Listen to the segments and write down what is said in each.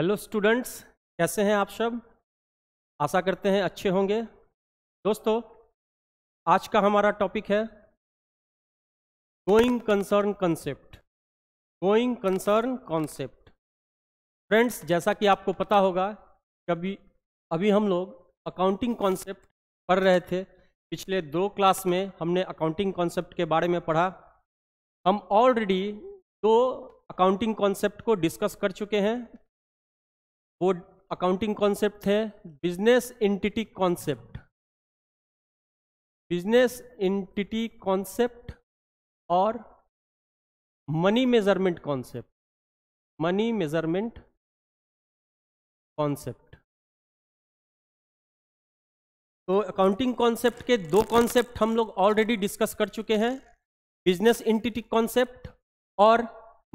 hello students कैसे हैं आप सब आशा करते हैं अच्छे होंगे दोस्तों आज का हमारा टॉपिक है going concern concept going concern concept friends जैसा कि आपको पता होगा कभी अभी हम लोग अकाउंटिंग कॉन्सेप्ट पढ़ रहे थे पिछले दो क्लास में हमने अकाउंटिंग कॉन्सेप्ट के बारे में पढ़ा हम ऑलरेडी दो अकाउंटिंग कॉन्सेप्ट को डिस्कस कर चुके हैं वो अकाउंटिंग कॉन्सेप्ट है business entity concept business entity concept और money measurement concept money measurement concept तो अकाउंटिंग कॉन्सेप्ट के दो कॉन्सेप्ट हम लोग ऑलरेडी डिस्कस कर चुके हैं बिजनेस इंटिटी कॉन्सेप्ट और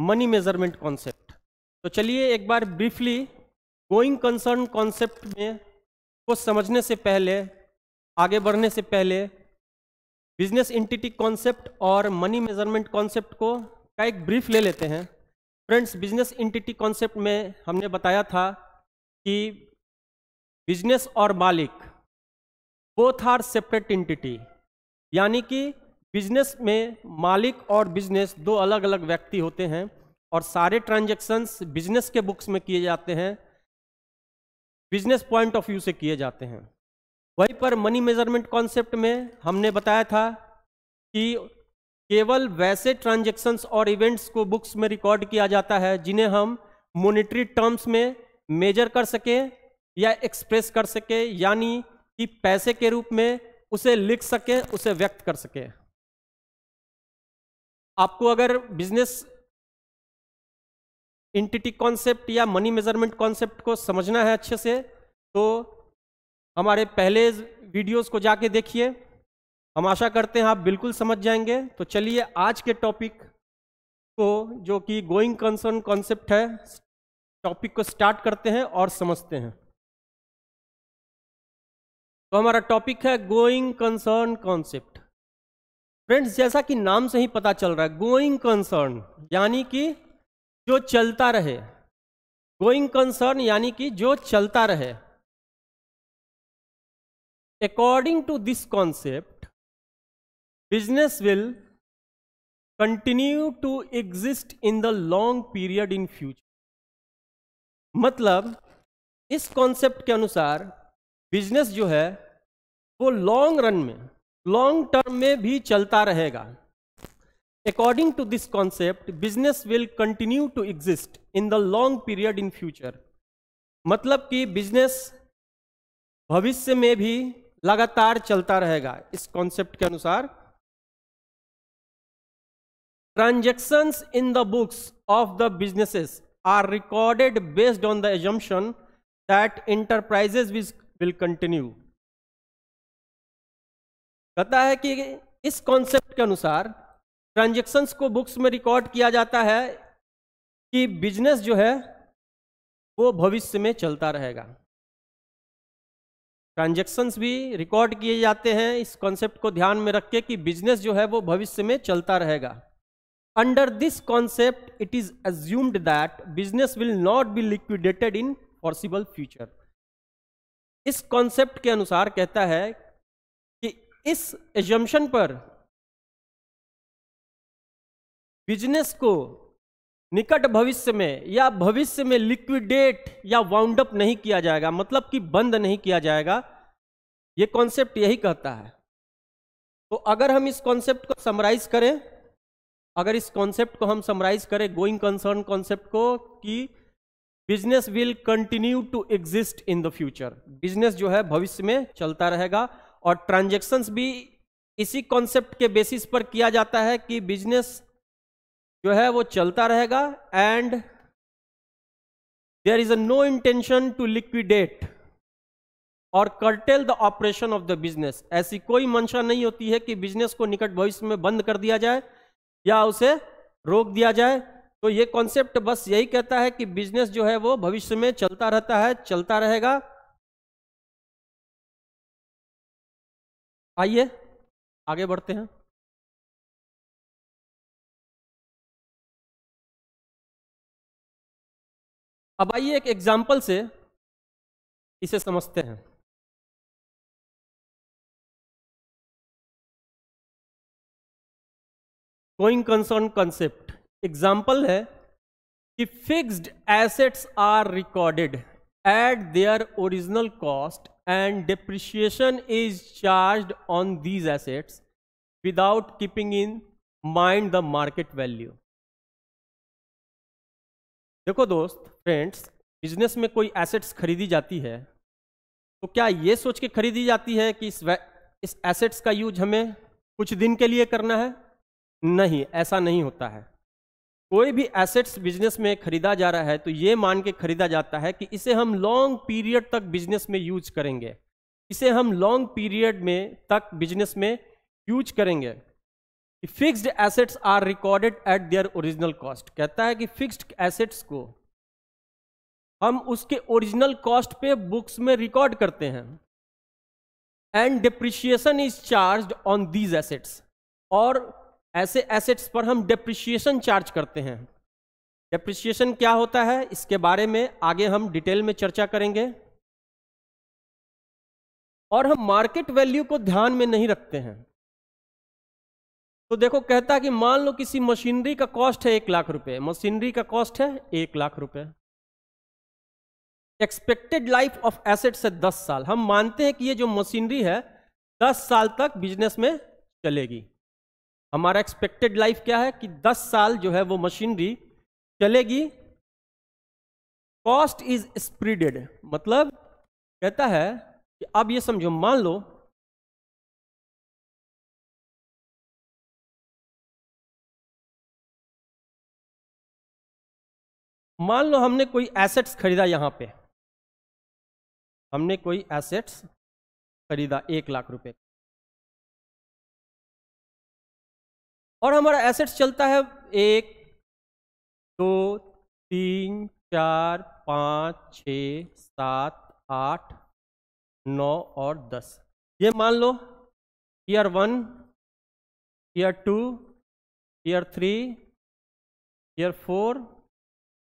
मनी मेजरमेंट कॉन्सेप्ट तो चलिए एक बार ब्रीफली गोइंग कंसर्न कॉन्सेप्ट में को समझने से पहले आगे बढ़ने से पहले बिजनेस इंटिटी कॉन्सेप्ट और मनी मेजरमेंट कॉन्सेप्ट को का एक ब्रीफ ले लेते हैं फ्रेंड्स बिजनेस इंटिटी कॉन्सेप्ट में हमने बताया था कि बिजनेस और मालिक बोथ आर सेपरेट इंटिटी यानी कि बिजनेस में मालिक और बिजनेस दो अलग अलग व्यक्ति होते हैं और सारे ट्रांजेक्शन्स बिजनेस के बुक्स में किए जाते हैं बिजनेस पॉइंट ऑफ व्यू से किए जाते हैं वहीं पर मनी मेजरमेंट कॉन्सेप्ट में हमने बताया था कि केवल वैसे ट्रांजेक्शन्स और इवेंट्स को बुक्स में रिकॉर्ड किया जाता है जिन्हें हम मोनिट्री टर्म्स में मेजर कर सकें या एक्सप्रेस कर सके यानी कि पैसे के रूप में उसे लिख सके उसे व्यक्त कर सके आपको अगर बिजनेस इंटिटी कॉन्सेप्ट या मनी मेजरमेंट कॉन्सेप्ट को समझना है अच्छे से तो हमारे पहले वीडियोस को जाके देखिए हम आशा करते हैं आप बिल्कुल समझ जाएंगे तो चलिए आज के टॉपिक को जो कि गोइंग कंसर्न कॉन्सेप्ट है टॉपिक को स्टार्ट करते हैं और समझते हैं तो हमारा टॉपिक है गोइंग कंसर्न कॉन्सेप्ट फ्रेंड्स जैसा कि नाम से ही पता चल रहा है गोइंग कंसर्न यानी कि जो चलता रहे गोइंग कंसर्न यानी कि जो चलता रहे according to this concept business will continue to exist in the long period in future मतलब इस कॉन्सेप्ट के अनुसार बिजनेस जो है वो लॉन्ग रन में लॉन्ग टर्म में भी चलता रहेगा according to this concept business will continue to exist in the long period in future मतलब कि बिजनेस भविष्य में भी लगातार चलता रहेगा इस कॉन्सेप्ट के अनुसार transaction in the books of the businesses are recorded based on the assumption that enterprises which will continue कहता है कि इस कॉन्सेप्ट के अनुसार ट्रांजेक्शन्स को बुक्स में रिकॉर्ड किया जाता है कि बिजनेस जो है वो भविष्य में चलता रहेगा ट्रांजेक्शन्स भी रिकॉर्ड किए जाते हैं इस कॉन्सेप्ट को ध्यान में रख के कि बिजनेस जो है वो भविष्य में चलता रहेगा under this concept it is assumed that business will not be liquidated in possible future इस कॉन्सेप्ट के अनुसार कहता है कि इस एजम्पन पर बिजनेस को निकट भविष्य में या भविष्य में लिक्विडेट या वाउंड अप नहीं किया जाएगा मतलब कि बंद नहीं किया जाएगा ये कॉन्सेप्ट यही कहता है तो अगर हम इस कॉन्सेप्ट को समराइज करें अगर इस कॉन्सेप्ट को हम समराइज करें गोइंग कंसर्न कॉन्सेप्ट को कि business will continue to exist in the future business जो है भविष्य में चलता रहेगा और ट्रांजेक्शन्स भी इसी कॉन्सेप्ट के बेसिस पर किया जाता है कि बिजनेस जो है वो चलता रहेगा and there is a no intention to liquidate और curtail the operation of the business ऐसी कोई मंशा नहीं होती है कि बिजनेस को निकट भविष्य में बंद कर दिया जाए या उसे रोक दिया जाए तो ये कॉन्सेप्ट बस यही कहता है कि बिजनेस जो है वो भविष्य में चलता रहता है चलता रहेगा आइए आगे बढ़ते हैं अब आइए एक एग्जाम्पल से इसे समझते हैं गोइंग कंसर्न कंसेप्ट एग्जाम्पल है कि fixed assets are recorded at their original cost and depreciation is charged on these assets without keeping in mind the market value देखो दोस्त फ्रेंड्स बिजनेस में कोई एसेट्स खरीदी जाती है तो क्या ये सोच के खरीदी जाती है कि इस इस एसेट्स का यूज हमें कुछ दिन के लिए करना है नहीं ऐसा नहीं होता है कोई भी एसेट्स बिजनेस में खरीदा जा रहा है तो ये मान के खरीदा जाता है कि इसे हम लॉन्ग पीरियड तक बिजनेस में यूज करेंगे इसे हम लॉन्ग पीरियड में तक बिजनेस में यूज करेंगे fixed assets are recorded at their original cost कहता है कि फिक्स्ड एसेट्स को हम उसके ओरिजिनल कॉस्ट पे बुक्स में रिकॉर्ड करते हैं and depreciation is charge on these assets और ऐसे एसेट्स पर हम डिप्रिशिएशन चार्ज करते हैं डिप्रिशिएशन क्या होता है इसके बारे में आगे हम डिटेल में चर्चा करेंगे और हम मार्केट वैल्यू को ध्यान में नहीं रखते हैं तो देखो कहता कि मान लो किसी मशीनरी का कॉस्ट है एक लाख रुपए मशीनरी का कॉस्ट है एक लाख रुपए एक्सपेक्टेड लाइफ ऑफ एसेट्स है दस साल हम मानते हैं कि ये जो मशीनरी है दस साल तक बिजनेस में चलेगी हमारा एक्सपेक्टेड लाइफ क्या है कि दस साल जो है वो मशीनरी चलेगी कॉस्ट इज स्प्रीडेड मतलब कहता है कि अब ये समझो मान लो मान लो हमने कोई एसेट्स खरीदा यहां पे हमने कोई एसेट्स खरीदा एक लाख रुपए और हमारा एसेट्स चलता है एक दो तीन चार पाँच छ सात आठ नौ और दस ये मान लो year one year two year three year four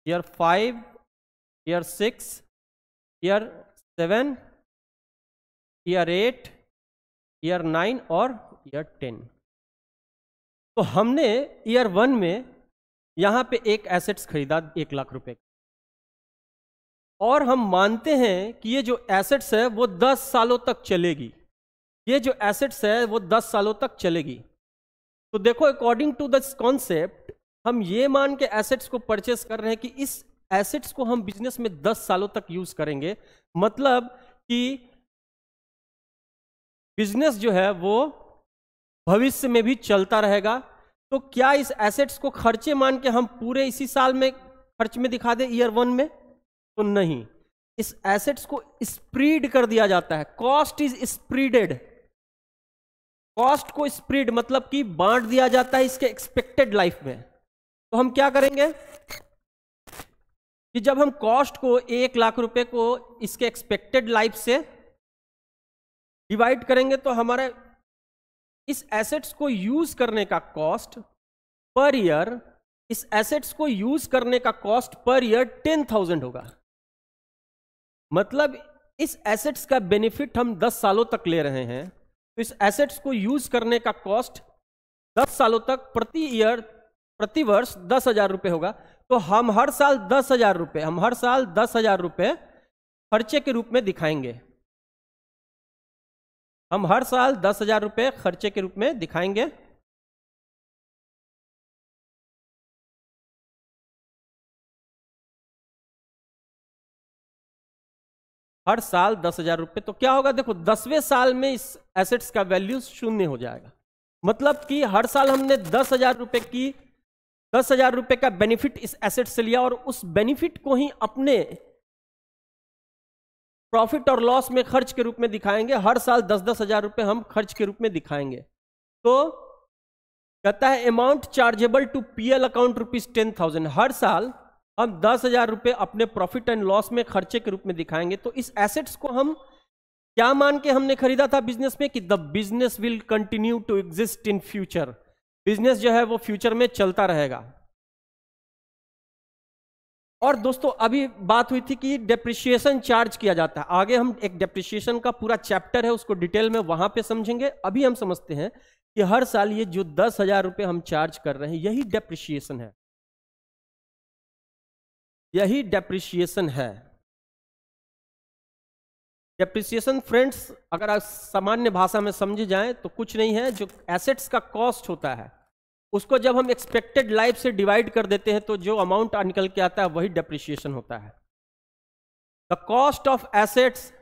year five year six year seven year eight year nine और ईयर टेन तो हमने ईयर वन में यहाँ पे एक एसेट्स खरीदा एक लाख रुपए और हम मानते हैं कि ये जो एसेट्स है वो दस सालों तक चलेगी ये जो एसेट्स है वो दस सालों तक चलेगी तो देखो अकॉर्डिंग टू दिस कॉन्सेप्ट हम ये मान के एसेट्स को परचेस कर रहे हैं कि इस एसेट्स को हम बिजनेस में 10 सालों तक यूज करेंगे मतलब कि बिजनेस जो है वो भविष्य में भी चलता रहेगा तो क्या इस एसेट्स को खर्चे मान के हम पूरे इसी साल में खर्च में दिखा दे ईयर वन में तो नहीं इस एसेट्स को स्प्रीड कर दिया जाता है कॉस्ट इज स्प्रीडेड कॉस्ट को स्प्रीड मतलब कि बांट दिया जाता है इसके एक्सपेक्टेड लाइफ में तो हम क्या करेंगे कि जब हम कॉस्ट को एक लाख रुपए को इसके एक्सपेक्टेड लाइफ से डिवाइड करेंगे तो हमारे इस एसेट्स को यूज करने का कॉस्ट पर ईयर इस एसेट्स को यूज करने का cost per year ten thousand होगा मतलब इस एसेट्स का बेनिफिट हम दस सालों तक ले रहे हैं तो इस एसेट्स को यूज करने का कॉस्ट दस सालों तक प्रति ईयर प्रतिवर्ष दस हजार रुपये होगा तो हम हर साल दस हजार रुपये हम हर साल दस हजार रुपये खर्चे के रूप में दिखाएंगे हम हर साल दस हजार रुपये खर्चे के रूप में दिखाएंगे हर साल दस हजार रुपये तो क्या होगा देखो दसवें साल में इस एसेट्स का वैल्यू शून्य हो जाएगा मतलब कि हर साल हमने दस हजार रुपये की दस हजार रुपए का बेनिफिट इस एसेट से लिया और उस बेनिफिट को ही अपने प्रॉफिट और लॉस में खर्च के रूप में दिखाएंगे हर साल दस दस हजार रुपए हम खर्च के रूप में दिखाएंगे तो कहता है amount chargeable to PL account rupees ten thousand हर साल हम दस हजार रुपए अपने प्रॉफिट एंड लॉस में खर्चे के रूप में दिखाएंगे तो इस एसेट्स को हम क्या मान के हमने खरीदा था बिजनेस में कि the business will continue to exist in future business जो है वो फ्यूचर में चलता रहेगा और दोस्तों अभी बात हुई थी कि डेप्रिशिएशन चार्ज किया जाता है आगे हम एक डेप्रिशिएशन का पूरा चैप्टर है उसको डिटेल में वहां पे समझेंगे अभी हम समझते हैं कि हर साल ये जो दस हजार रुपये हम चार्ज कर रहे हैं यही डेप्रिशिएशन है यही डेप्रिशिएशन है डेप्रिसिएशन फ्रेंड्स अगर आप सामान्य भाषा में समझे जाए तो कुछ नहीं है जो एसेट्स का कॉस्ट होता है उसको जब हम एक्सपेक्टेड लाइफ से डिवाइड कर देते हैं तो जो अमाउंट निकल के आता है वही डेप्रिसिएशन होता है the cost of assets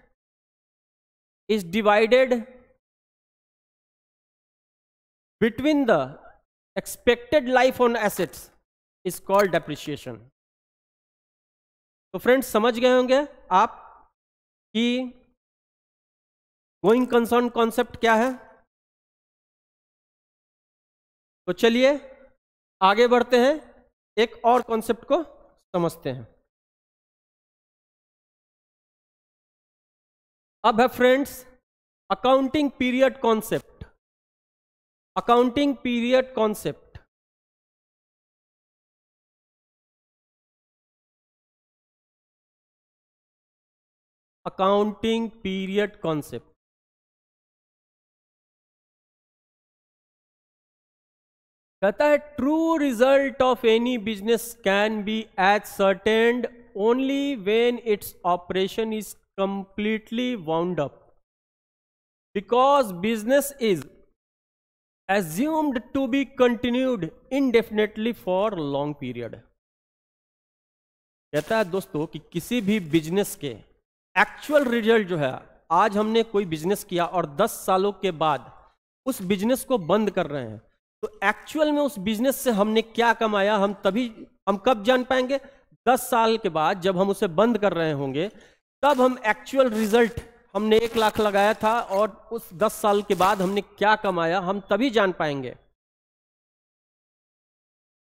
is divided between the expected life on assets is called depreciation तो फ्रेंड्स समझ गए होंगे आप कि गोइंग कंसर्न कॉन्सेप्ट क्या है तो चलिए आगे बढ़ते हैं एक और कॉन्सेप्ट को समझते हैं अब है friends accounting period concept accounting period concept accounting period concept कहता है true result of any business can be ascertained only when its operation is completely wound up because business is assumed to be continued indefinitely for long period कहता है दोस्तों कि किसी भी business के actual result जो है आज हमने कोई बिजनेस किया और 10 सालों के बाद उस बिजनेस को बंद कर रहे हैं तो एक्चुअल में उस बिजनेस से हमने क्या कमाया हम तभी हम कब जान पाएंगे दस साल के बाद जब हम उसे बंद कर रहे होंगे तब हम एक्चुअल रिजल्ट हमने एक लाख लगाया था और उस दस साल के बाद हमने क्या कमाया हम तभी जान पाएंगे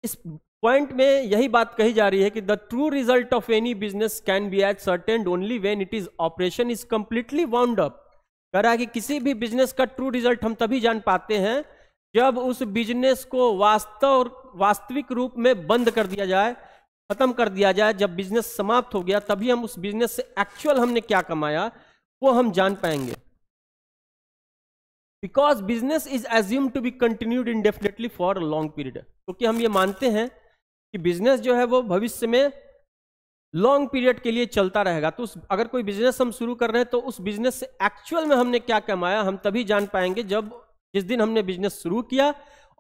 इस पॉइंट में यही बात कही जा रही है कि the true result of any business can be ascertain only when it is operation is completely wound up कह रहा है कि किसी भी बिजनेस का ट्रू रिजल्ट हम तभी जान पाते हैं जब उस बिजनेस को वास्तव वास्तविक रूप में बंद कर दिया जाए खत्म कर दिया जाए जब बिजनेस समाप्त हो गया तभी हम उस बिजनेस से एक्चुअल हमने क्या कमाया वो हम जान पाएंगे because business is assume to be continued indefinitely for long period क्योंकि हम ये मानते हैं कि बिजनेस जो है वो भविष्य में लॉन्ग पीरियड के लिए चलता रहेगा तो उस अगर कोई बिजनेस हम शुरू कर रहे हैं तो उस बिजनेस से एक्चुअल में हमने क्या कमाया हम तभी जान पाएंगे जब जिस दिन हमने बिजनेस शुरू किया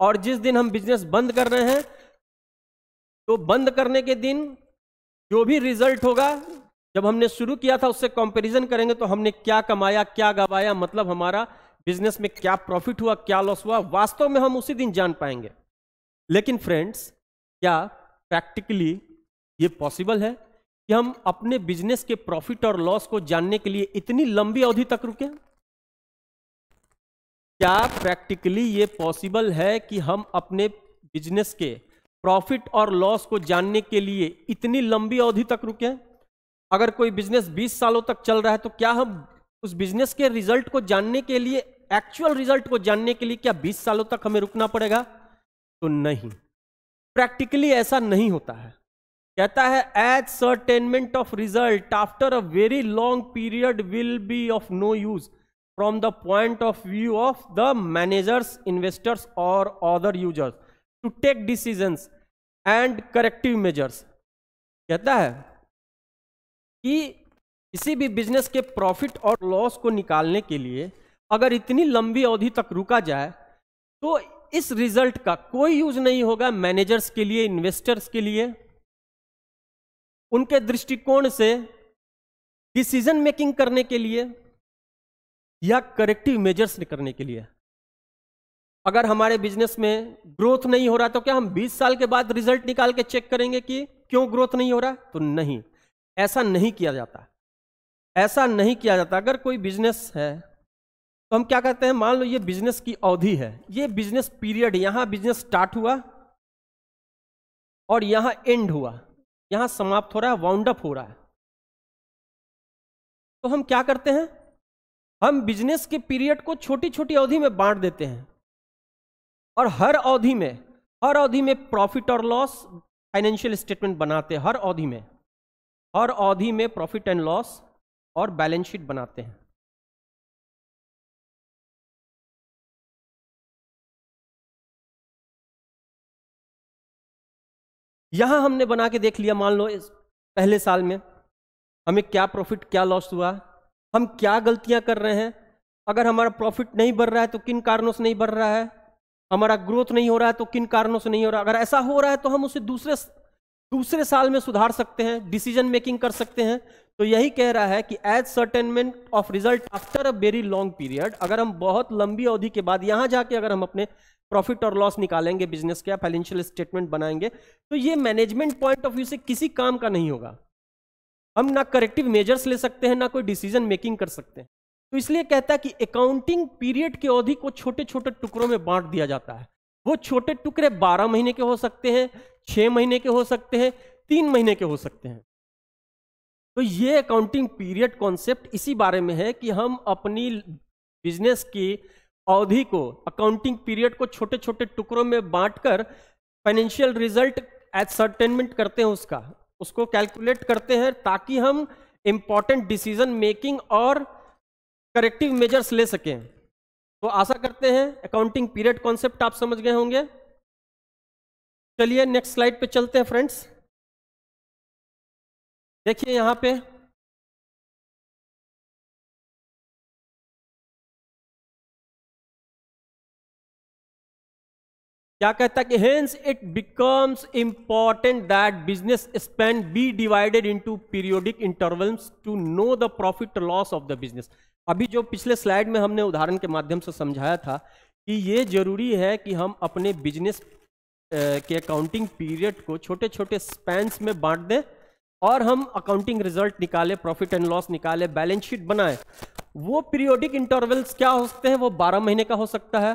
और जिस दिन हम बिजनेस बंद कर रहे हैं तो बंद करने के दिन जो भी रिजल्ट होगा जब हमने शुरू किया था उससे कंपैरिजन करेंगे तो हमने क्या कमाया क्या गवाया मतलब हमारा बिजनेस में क्या प्रॉफिट हुआ क्या लॉस हुआ वास्तव में हम उसी दिन जान पाएंगे लेकिन फ्रेंड्स क्या प्रैक्टिकली ये पॉसिबल है कि हम अपने बिजनेस के प्रॉफिट और लॉस को जानने के लिए इतनी लंबी अवधि तक रुकें क्या प्रैक्टिकली ये पॉसिबल है कि हम अपने बिजनेस के प्रॉफिट और लॉस को जानने के लिए इतनी लंबी अवधि तक रुके अगर कोई बिजनेस 20 सालों तक चल रहा है तो क्या हम उस बिजनेस के रिजल्ट को जानने के लिए एक्चुअल रिजल्ट को जानने के लिए क्या 20 सालों तक हमें रुकना पड़ेगा तो नहीं प्रैक्टिकली ऐसा नहीं होता है कहता है ascertainment of result after a very long period will be of no use from the point of view of the managers investors और other users to take decision and corrective measures कहता है कि किसी भी business के profit और loss को निकालने के लिए अगर इतनी लंबी अवधि तक रुका जाए तो इस रिजल्ट का कोई यूज नहीं होगा मैनेजर्स के लिए इन्वेस्टर्स के लिए उनके दृष्टिकोण से डिसीजन मेकिंग करने के लिए या करेक्टिव मेजर्स करने के लिए अगर हमारे बिजनेस में ग्रोथ नहीं हो रहा तो क्या हम 20 साल के बाद रिजल्ट निकाल के चेक करेंगे कि क्यों ग्रोथ नहीं हो रहा तो नहीं ऐसा नहीं किया जाता ऐसा नहीं किया जाता अगर कोई बिजनेस है तो हम क्या कहते हैं मान लो ये बिजनेस की अवधि है ये बिजनेस पीरियड यहां बिजनेस स्टार्ट हुआ और यहां एंड हुआ यहां समाप्त हो रहा है वाउंड अप हो रहा है तो हम क्या करते हैं हम बिजनेस के पीरियड को छोटी छोटी अवधि में बांट देते हैं और हर अवधि में हर अवधि में प्रॉफिट और लॉस फाइनेंशियल स्टेटमेंट बनाते हैं हर अवधि में हर अवधि में प्रॉफिट एंड लॉस और बैलेंस शीट बनाते हैं यहां हमने बना के देख लिया मान लो इस पहले साल में हमें क्या प्रॉफिट क्या लॉस हुआ हम क्या गलतियां कर रहे हैं अगर हमारा प्रॉफिट नहीं बढ़ रहा है तो किन कारणों से नहीं बढ़ रहा है हमारा ग्रोथ नहीं हो रहा है तो किन कारणों से नहीं हो रहा अगर ऐसा हो रहा है तो हम उसे दूसरे दूसरे साल में सुधार सकते हैं डिसीजन मेकिंग कर सकते हैं तो यही कह रहा है कि ascertainment of result after a very long period अगर हम बहुत लंबी अवधि के बाद यहां जाके अगर हम अपने प्रॉफिट और लॉस निकालेंगे बिजनेस का फाइनेंशियल स्टेटमेंट बनाएंगे तो ये मैनेजमेंट पॉइंट ऑफ व्यू से किसी काम का नहीं होगा हम ना करेक्टिव मेजर्स ले सकते हैं ना कोई डिसीजन मेकिंग कर सकते हैं तो इसलिए कहता है कि अकाउंटिंग पीरियड की अवधि को छोटे छोटे टुकड़ों में बांट दिया जाता है वो छोटे टुकड़े बारह महीने के हो सकते हैं छह महीने के हो सकते हैं तीन महीने के हो सकते हैं तो ये अकाउंटिंग पीरियड कॉन्सेप्ट इसी बारे में है कि हम अपनी बिजनेस की अवधि को अकाउंटिंग पीरियड को छोटे छोटे टुकड़ों में बांटकर फाइनेंशियल रिजल्ट एसरटेनमेंट करते हैं उसका उसको कैलकुलेट करते हैं ताकि हम इम्पॉर्टेंट डिसीजन मेकिंग और करेक्टिव मेजर्स ले सकें तो आशा करते हैं अकाउंटिंग पीरियड कॉन्सेप्ट आप समझ गए होंगे चलिए नेक्स्ट स्लाइड पे चलते हैं फ्रेंड्स देखिए यहाँ पे क्या कहता है कि hence it becomes important that business spend be divided into periodic intervals to know the profit loss of the business अभी जो पिछले स्लाइड में हमने उदाहरण के माध्यम से समझाया था कि ये जरूरी है कि हम अपने बिजनेस के अकाउंटिंग पीरियड को छोटे छोटे स्पैंस में बांट दें और हम अकाउंटिंग रिजल्ट निकाले प्रॉफिट एंड लॉस निकाले बैलेंस शीट बनाए वो पीरियोडिक इंटरवल्स क्या होते हैं वो बारह महीने का हो सकता है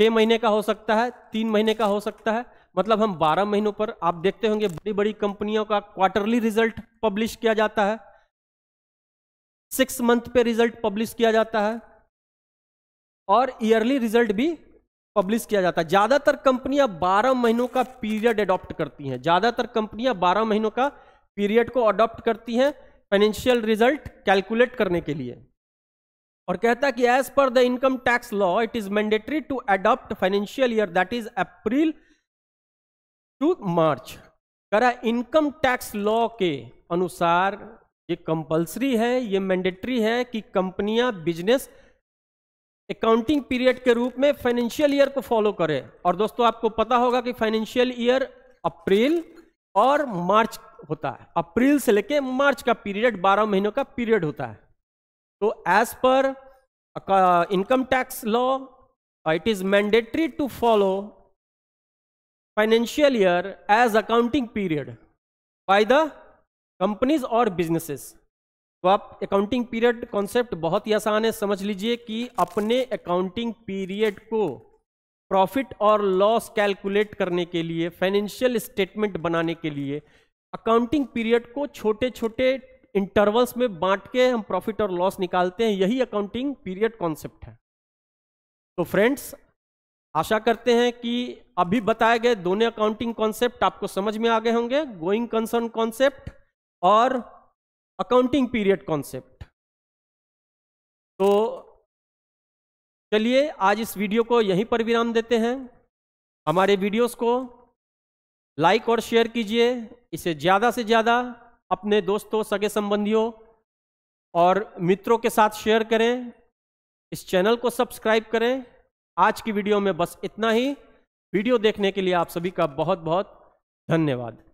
छह महीने का हो सकता है तीन महीने का हो सकता है मतलब हम बारह महीनों पर आप देखते होंगे बड़ी बड़ी कंपनियों का क्वार्टरली रिजल्ट पब्लिश किया जाता है सिक्स मंथ पे रिजल्ट पब्लिश किया जाता है और ईयरली रिजल्ट भी पब्लिश किया जाता है ज़्यादातर कंपनियां बारह महीनों का पीरियड अडॉप्ट करती हैं ज़्यादातर कंपनियां बारह महीनों का पीरियड को अडॉप्ट करती हैं फाइनेंशियल रिजल्ट कैलकुलेट करने के लिए और कहता है कि as per the income tax law it is mandatory to adopt financial year that is April to March करा इनकम टैक्स लॉ के अनुसार ये कंपलसरी है ये मैंडेटरी है कि कंपनियां बिजनेस अकाउंटिंग पीरियड के रूप में फाइनेंशियल ईयर को फॉलो करें और दोस्तों आपको पता होगा कि फाइनेंशियल ईयर अप्रैल और मार्च होता है अप्रैल से लेके मार्च का पीरियड बारह महीनों का पीरियड होता है तो as per income tax law it is mandatory to follow financial year as accounting period by the companies और बिजनेसेस तो आप अकाउंटिंग पीरियड कॉन्सेप्ट बहुत ही आसान है समझ लीजिए कि अपने अकाउंटिंग पीरियड को प्रॉफिट और लॉस कैलकुलेट करने के लिए फाइनेंशियल स्टेटमेंट बनाने के लिए अकाउंटिंग पीरियड को छोटे छोटे इंटरवल्स में बांट के हम प्रॉफिट और लॉस निकालते हैं यही अकाउंटिंग पीरियड कॉन्सेप्ट है तो फ्रेंड्स आशा करते हैं कि अभी बताए गए दोनों अकाउंटिंग कॉन्सेप्ट आपको समझ में आ गए होंगे गोइंग कंसर्न कॉन्सेप्ट और अकाउंटिंग पीरियड कॉन्सेप्ट तो चलिए आज इस वीडियो को यहीं पर विराम देते हैं हमारे वीडियोस को लाइक और शेयर कीजिए इसे ज़्यादा से ज़्यादा अपने दोस्तों सगे संबंधियों और मित्रों के साथ शेयर करें इस चैनल को सब्सक्राइब करें आज की वीडियो में बस इतना ही वीडियो देखने के लिए आप सभी का बहुत बहुत धन्यवाद